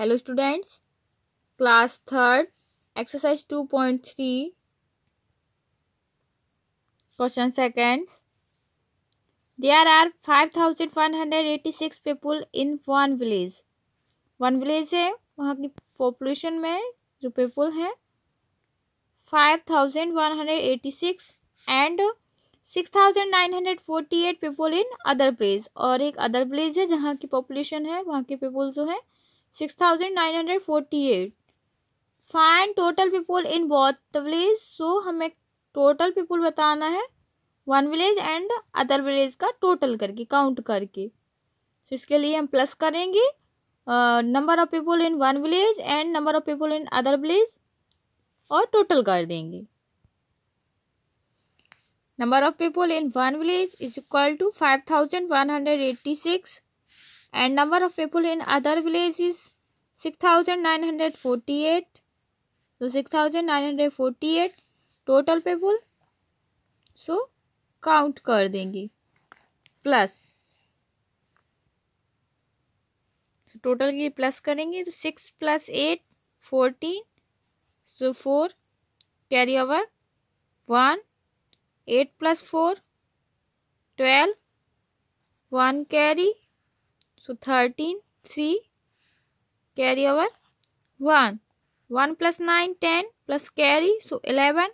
Hello students class third exercise two point three question second there are five thousand one hundred eighty six people in one village one village है वहाँ की population में जो people हैं five thousand one hundred eighty six and six thousand nine hundred forty eight people in other places और एक other pledge है जहाँ की पॉपुलेशन है वहाँ के पीपुल जो है six thousand nine hundred forty eight total people in both the village so हमें टोटल पीपल बताना है one village and other village का टोटल करके काउंट करके तो so, इसके लिए हम प्लस करेंगे number of people in one village and number of people in other village और टोटल कर देंगे number of people in one village is equal to five thousand one hundred eighty six and number of people in other village is 6948 so 6948 total people so count कर देंगे plus total की plus करेंगे तो six plus eight fourteen so four carry over one eight plus four twelve one carry so thirteen three carry over one one plus nine ten plus carry so eleven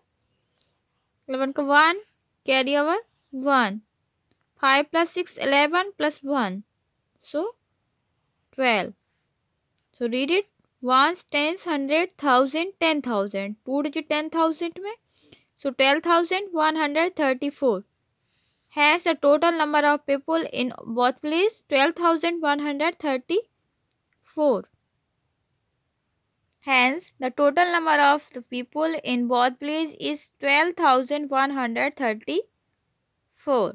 eleven का one carry over one five plus six eleven plus one so twelve so read it one tens hundred thousand ten thousand two digit ten thousand में सो twelve thousand one hundred thirty four Hence, the total number of people in both place 12,134. Hence, the total number of the people in both place is 12,134.